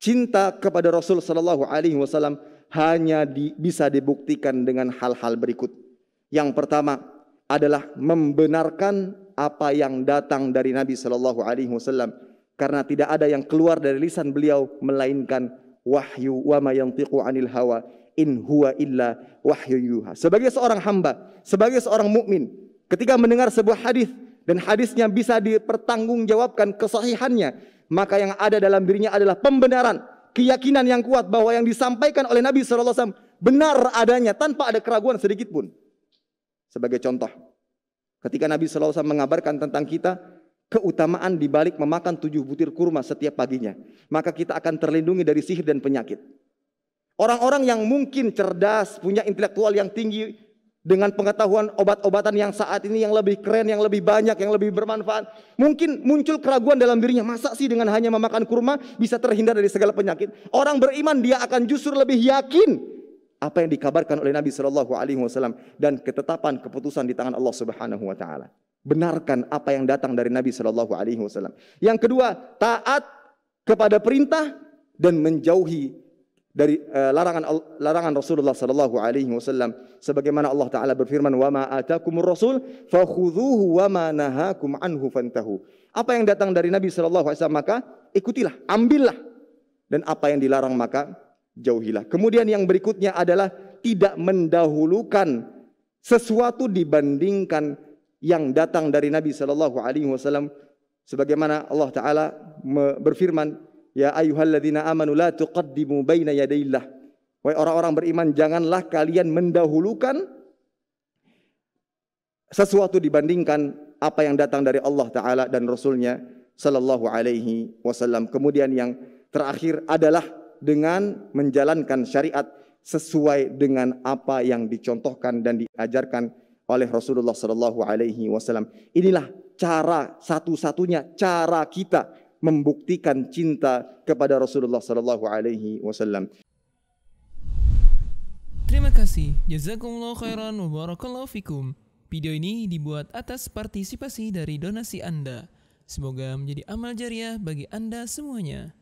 cinta kepada Rasul Shallallahu Alaihi Wasallam hanya di, bisa dibuktikan dengan hal-hal berikut. Yang pertama adalah membenarkan apa yang datang dari Nabi Shallallahu Alaihi Wasallam karena tidak ada yang keluar dari lisan beliau melainkan wahyu wa ma yantiqu anil hawa in huwa illa wahyu yuha. Sebagai seorang hamba, sebagai seorang mukmin, ketika mendengar sebuah hadis dan hadisnya bisa dipertanggungjawabkan kesahihannya, maka yang ada dalam dirinya adalah pembenaran, keyakinan yang kuat bahwa yang disampaikan oleh Nabi SAW benar adanya tanpa ada keraguan sedikit pun. Sebagai contoh, ketika Nabi SAW mengabarkan tentang kita, keutamaan dibalik memakan tujuh butir kurma setiap paginya, maka kita akan terlindungi dari sihir dan penyakit. Orang-orang yang mungkin cerdas, punya intelektual yang tinggi, dengan pengetahuan obat-obatan yang saat ini yang lebih keren, yang lebih banyak, yang lebih bermanfaat. Mungkin muncul keraguan dalam dirinya, masa sih dengan hanya memakan kurma bisa terhindar dari segala penyakit? Orang beriman dia akan justru lebih yakin apa yang dikabarkan oleh Nabi Shallallahu Alaihi Wasallam dan ketetapan keputusan di tangan Allah Subhanahu Wa Taala. Benarkan apa yang datang dari Nabi Shallallahu Alaihi Wasallam. Yang kedua, taat kepada perintah dan menjauhi dari uh, larangan larangan Rasulullah sallallahu alaihi wasallam sebagaimana Allah taala berfirman wa ma atakumur rasul fakhudhuhu wa ma nahakum anhu fantahu apa yang datang dari Nabi sallallahu alaihi wasallam maka ikutilah ambillah dan apa yang dilarang maka jauhilah kemudian yang berikutnya adalah tidak mendahulukan sesuatu dibandingkan yang datang dari Nabi sallallahu alaihi wasallam sebagaimana Allah taala berfirman Ya ayyuhalladzina amanu la tuqaddimu baina yadayillah. Wahai orang-orang beriman, janganlah kalian mendahulukan sesuatu dibandingkan apa yang datang dari Allah Ta'ala dan Rasulnya Sallallahu Alaihi Wasallam. Kemudian yang terakhir adalah dengan menjalankan syariat sesuai dengan apa yang dicontohkan dan diajarkan oleh Rasulullah Sallallahu Alaihi Wasallam. Inilah cara satu-satunya cara kita membuktikan cinta kepada Rasulullah sallallahu alaihi wasallam. Terima kasih. Jazakumullah khairan wa barakallahu fikum. Video ini dibuat atas partisipasi dari donasi Anda. Semoga menjadi amal jariah bagi Anda semuanya.